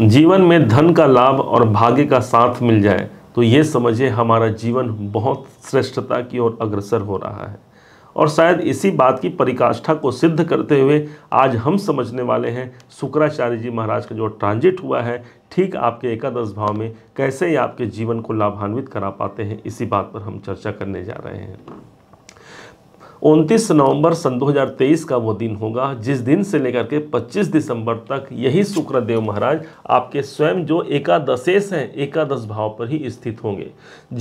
जीवन में धन का लाभ और भाग्य का साथ मिल जाए तो ये समझिए हमारा जीवन बहुत श्रेष्ठता की ओर अग्रसर हो रहा है और शायद इसी बात की परिकाष्ठा को सिद्ध करते हुए आज हम समझने वाले हैं शुक्राचार्य जी महाराज का जो ट्रांजिट हुआ है ठीक आपके एकादश भाव में कैसे ये आपके जीवन को लाभान्वित करा पाते हैं इसी बात पर हम चर्चा करने जा रहे हैं उनतीस नवंबर सन 2023 का वो दिन होगा जिस दिन से लेकर के 25 दिसंबर तक यही शुक्रदेव महाराज आपके स्वयं जो एकादशेश हैं एकादश भाव पर ही स्थित होंगे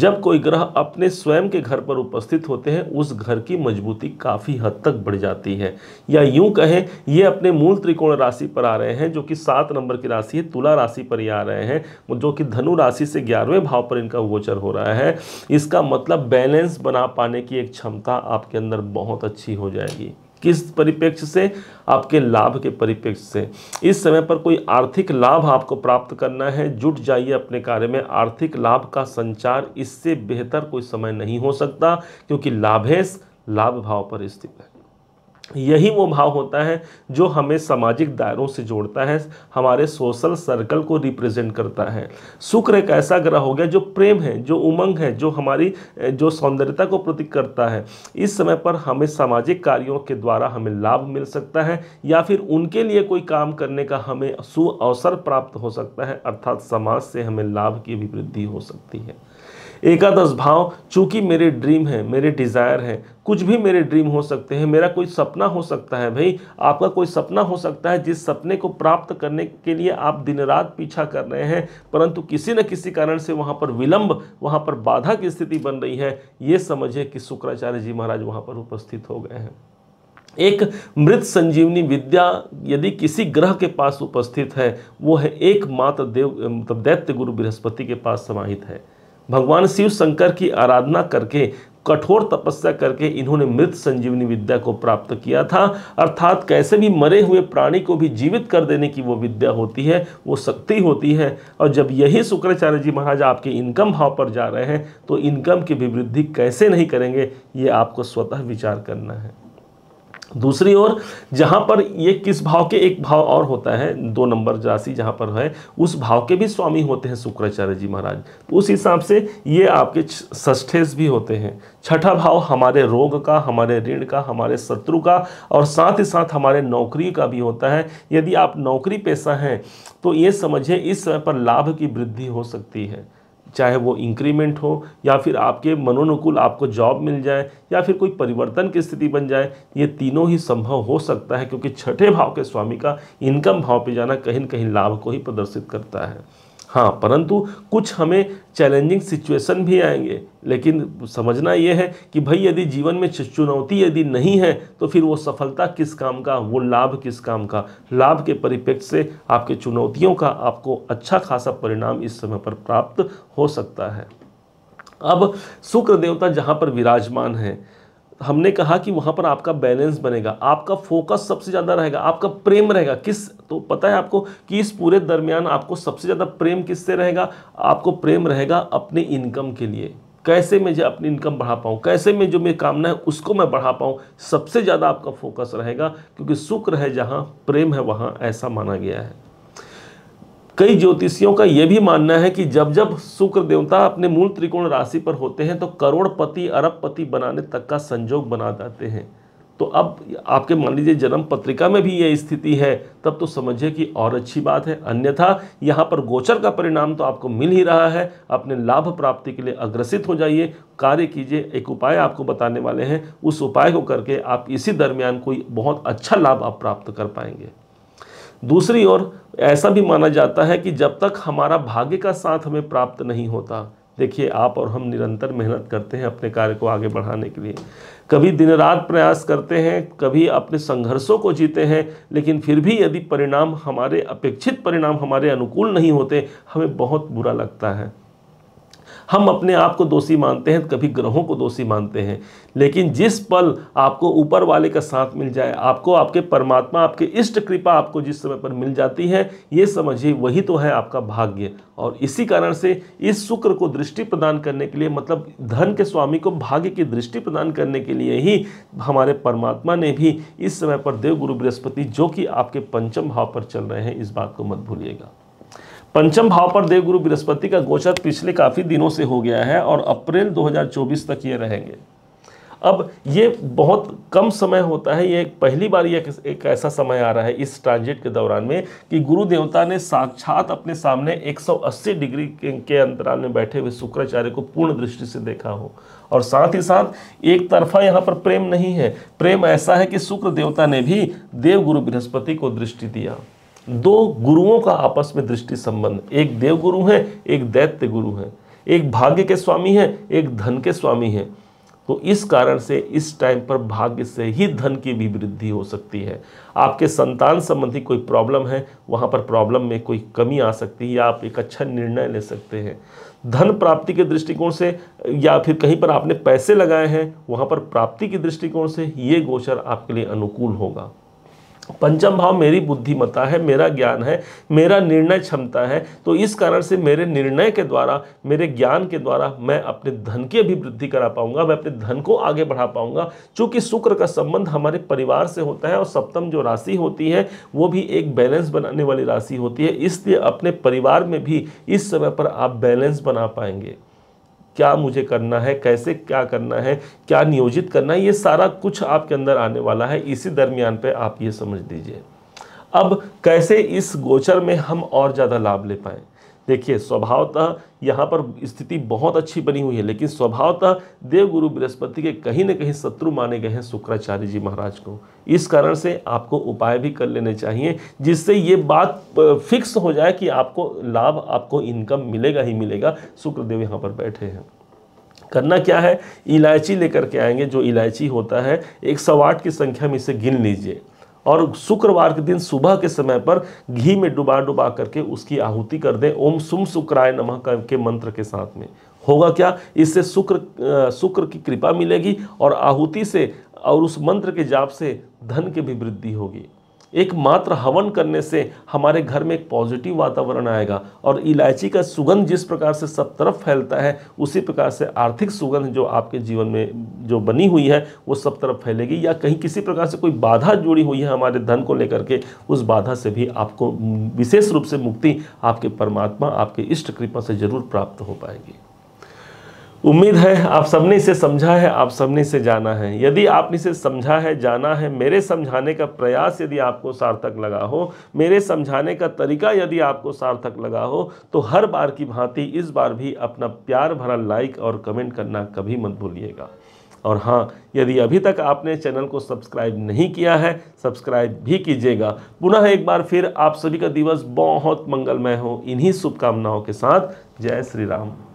जब कोई ग्रह अपने स्वयं के घर पर उपस्थित होते हैं उस घर की मजबूती काफ़ी हद तक बढ़ जाती है या यूं कहें ये अपने मूल त्रिकोण राशि पर आ रहे हैं जो कि सात नंबर की राशि है तुला राशि पर ही आ रहे हैं जो कि धनु राशि से ग्यारहवें भाव पर इनका गोचर हो रहा है इसका मतलब बैलेंस बना पाने की एक क्षमता आपके अंदर बहुत अच्छी हो जाएगी किस परिप्रेक्ष्य से आपके लाभ के परिप्रेक्ष्य से इस समय पर कोई आर्थिक लाभ आपको प्राप्त करना है जुट जाइए अपने कार्य में आर्थिक लाभ का संचार इससे बेहतर कोई समय नहीं हो सकता क्योंकि लाभेश लाभ भाव पर स्थित है यही वो भाव होता है जो हमें सामाजिक दायरों से जोड़ता है हमारे सोशल सर्कल को रिप्रेजेंट करता है शुक्र एक ऐसा ग्रह हो गया जो प्रेम है जो उमंग है जो हमारी जो सौंदर्यता को प्रतीक करता है इस समय पर हमें सामाजिक कार्यों के द्वारा हमें लाभ मिल सकता है या फिर उनके लिए कोई काम करने का हमें सु अवसर प्राप्त हो सकता है अर्थात समाज से हमें लाभ की भी वृद्धि हो सकती है एकादश भाव चूंकि मेरे ड्रीम है मेरे डिज़ायर है कुछ भी मेरे ड्रीम हो सकते हैं मेरा कोई सपना हो सकता है भाई आपका कोई सपना हो सकता है जिस सपने को प्राप्त करने के लिए आप दिन रात पीछा कर रहे हैं परंतु किसी न किसी कारण से वहाँ पर विलंब वहाँ पर बाधा की स्थिति बन रही है ये समझिए कि शुक्राचार्य जी महाराज वहाँ पर उपस्थित हो गए हैं एक मृत संजीवनी विद्या यदि किसी ग्रह के पास उपस्थित है वो है एक मात्र देव मतलब दैत्य गुरु बृहस्पति के पास समाहित है भगवान शिव शंकर की आराधना करके कठोर तपस्या करके इन्होंने मृत संजीवनी विद्या को प्राप्त किया था अर्थात कैसे भी मरे हुए प्राणी को भी जीवित कर देने की वो विद्या होती है वो शक्ति होती है और जब यही शुक्राचार्य जी महाराज आपके इनकम भाव पर जा रहे हैं तो इनकम की भी वृद्धि कैसे नहीं करेंगे ये आपको स्वतः विचार करना है दूसरी ओर जहाँ पर ये किस भाव के एक भाव और होता है दो नंबर राशि जहाँ पर है उस भाव के भी स्वामी होते हैं शुक्राचार्य जी महाराज तो उस हिसाब से ये आपके षष्ठेस भी होते हैं छठा भाव हमारे रोग का हमारे ऋण का हमारे शत्रु का और साथ ही साथ हमारे नौकरी का भी होता है यदि आप नौकरी पेशा हैं तो ये समझें इस समय पर लाभ की वृद्धि हो सकती है चाहे वो इंक्रीमेंट हो या फिर आपके मनोनुकूल आपको जॉब मिल जाए या फिर कोई परिवर्तन की स्थिति बन जाए ये तीनों ही संभव हो सकता है क्योंकि छठे भाव के स्वामी का इनकम भाव पे जाना कहीं न कहीं लाभ को ही प्रदर्शित करता है हाँ परंतु कुछ हमें चैलेंजिंग सिचुएशन भी आएंगे लेकिन समझना यह है कि भाई यदि जीवन में चुनौती यदि नहीं है तो फिर वो सफलता किस काम का वो लाभ किस काम का लाभ के परिप्रेक्ष्य से आपके चुनौतियों का आपको अच्छा खासा परिणाम इस समय पर प्राप्त हो सकता है अब शुक्र देवता जहाँ पर विराजमान है हमने कहा कि वहाँ पर आपका बैलेंस बनेगा आपका फोकस सबसे ज़्यादा रहेगा आपका प्रेम रहेगा किस तो पता है आपको कि इस पूरे दरमियान आपको सबसे ज़्यादा प्रेम किससे रहेगा आपको प्रेम रहेगा अपने इनकम के लिए कैसे मैं जो अपनी इनकम बढ़ा पाऊँ कैसे मैं जो मेरी कामना है उसको मैं बढ़ा पाऊँ सबसे ज़्यादा आपका फोकस रहेगा क्योंकि सुख है जहाँ प्रेम है वहाँ ऐसा माना गया है कई ज्योतिषियों का यह भी मानना है कि जब जब शुक्र देवता अपने मूल त्रिकोण राशि पर होते हैं तो करोड़पति अरबपति बनाने तक का संजोग बना जाते हैं तो अब आपके मान लीजिए जन्म पत्रिका में भी यह स्थिति है तब तो समझिए कि और अच्छी बात है अन्यथा यहाँ पर गोचर का परिणाम तो आपको मिल ही रहा है अपने लाभ प्राप्ति के लिए अग्रसित हो जाइए कार्य कीजिए एक उपाय आपको बताने वाले हैं उस उपाय को करके आप इसी दरमियान कोई बहुत अच्छा लाभ आप प्राप्त कर पाएंगे दूसरी ओर ऐसा भी माना जाता है कि जब तक हमारा भाग्य का साथ हमें प्राप्त नहीं होता देखिए आप और हम निरंतर मेहनत करते हैं अपने कार्य को आगे बढ़ाने के लिए कभी दिन रात प्रयास करते हैं कभी अपने संघर्षों को जीते हैं लेकिन फिर भी यदि परिणाम हमारे अपेक्षित परिणाम हमारे अनुकूल नहीं होते हमें बहुत बुरा लगता है हम अपने आप को दोषी मानते हैं कभी ग्रहों को दोषी मानते हैं लेकिन जिस पल आपको ऊपर वाले का साथ मिल जाए आपको आपके परमात्मा आपके इष्ट कृपा आपको जिस समय पर मिल जाती है ये समझिए वही तो है आपका भाग्य और इसी कारण से इस शुक्र को दृष्टि प्रदान करने के लिए मतलब धन के स्वामी को भाग्य की दृष्टि प्रदान करने के लिए ही हमारे परमात्मा ने भी इस समय पर देव गुरु बृहस्पति जो कि आपके पंचम भाव पर चल रहे हैं इस बात को मत भूलिएगा पंचम भाव पर देव गुरु बृहस्पति का गोचर पिछले काफ़ी दिनों से हो गया है और अप्रैल 2024 तक ये रहेंगे अब ये बहुत कम समय होता है ये पहली बार ये एक ऐसा समय आ रहा है इस ट्रांजिट के दौरान में कि गुरु देवता ने साक्षात अपने सामने 180 डिग्री के अंतराल में बैठे हुए शुक्राचार्य को पूर्ण दृष्टि से देखा हो और साथ ही साथ एक तरफा यहाँ पर प्रेम नहीं है प्रेम ऐसा है कि शुक्र देवता ने भी देव गुरु बृहस्पति को दृष्टि दिया दो गुरुओं का आपस में दृष्टि संबंध एक देव गुरु है एक दैत्य गुरु है एक भाग्य के स्वामी है एक धन के स्वामी है तो इस कारण से इस टाइम पर भाग्य से ही धन की भी वृद्धि हो सकती है आपके संतान संबंधी कोई प्रॉब्लम है वहाँ पर प्रॉब्लम में कोई कमी आ सकती है या आप एक अच्छा निर्णय ले सकते हैं धन प्राप्ति के दृष्टिकोण से या फिर कहीं पर आपने पैसे लगाए हैं वहाँ पर प्राप्ति के दृष्टिकोण से ये गोचर आपके लिए अनुकूल होगा पंचम भाव मेरी बुद्धिमत्ता है मेरा ज्ञान है मेरा निर्णय क्षमता है तो इस कारण से मेरे निर्णय के द्वारा मेरे ज्ञान के द्वारा मैं अपने धन की अभिवृद्धि करा पाऊंगा मैं अपने धन को आगे बढ़ा पाऊंगा चूंकि शुक्र का संबंध हमारे परिवार से होता है और सप्तम जो राशि होती है वो भी एक बैलेंस बनाने वाली राशि होती है इसलिए अपने परिवार में भी इस समय पर आप बैलेंस बना पाएंगे क्या मुझे करना है कैसे क्या करना है क्या नियोजित करना है ये सारा कुछ आपके अंदर आने वाला है इसी दरमियान पे आप ये समझ दीजिए अब कैसे इस गोचर में हम और ज़्यादा लाभ ले पाएँ देखिए स्वभावतः यहाँ पर स्थिति बहुत अच्छी बनी हुई है लेकिन स्वभावतः देवगुरु बृहस्पति के कहीं ना कहीं शत्रु माने गए हैं शुक्राचार्य जी महाराज को इस कारण से आपको उपाय भी कर लेने चाहिए जिससे ये बात फिक्स हो जाए कि आपको लाभ आपको इनकम मिलेगा ही मिलेगा शुक्रदेव यहाँ पर बैठे हैं करना क्या है इलायची लेकर के आएंगे जो इलायची होता है एक सौ आठ की संख्या में इसे गिन लीजिए और शुक्रवार के दिन सुबह के समय पर घी में डुबा डुबा करके उसकी आहुति कर दें ओम सुम शुक्राय नमः के मंत्र के साथ में होगा क्या इससे शुक्र शुक्र की कृपा मिलेगी और आहुति से और उस मंत्र के जाप से धन की भी वृद्धि होगी एक मात्र हवन करने से हमारे घर में एक पॉजिटिव वातावरण आएगा और इलायची का सुगंध जिस प्रकार से सब तरफ फैलता है उसी प्रकार से आर्थिक सुगंध जो आपके जीवन में जो बनी हुई है वो सब तरफ फैलेगी या कहीं किसी प्रकार से कोई बाधा जुड़ी हुई है हमारे धन को लेकर के उस बाधा से भी आपको विशेष रूप से मुक्ति आपके परमात्मा आपके इष्ट कृपा से जरूर प्राप्त हो पाएगी उम्मीद है आप सबने इसे समझा है आप सबने इसे जाना है यदि आपने इसे समझा है जाना है मेरे समझाने का प्रयास यदि आपको सार्थक लगा हो मेरे समझाने का तरीका यदि आपको सार्थक लगा हो तो हर बार की भांति इस बार भी अपना प्यार भरा लाइक और कमेंट करना कभी मत भूलिएगा और हाँ यदि अभी तक आपने चैनल को सब्सक्राइब नहीं किया है सब्सक्राइब भी कीजिएगा पुनः एक बार फिर आप सभी का दिवस बहुत मंगलमय हो इन्हीं शुभकामनाओं के साथ जय श्री राम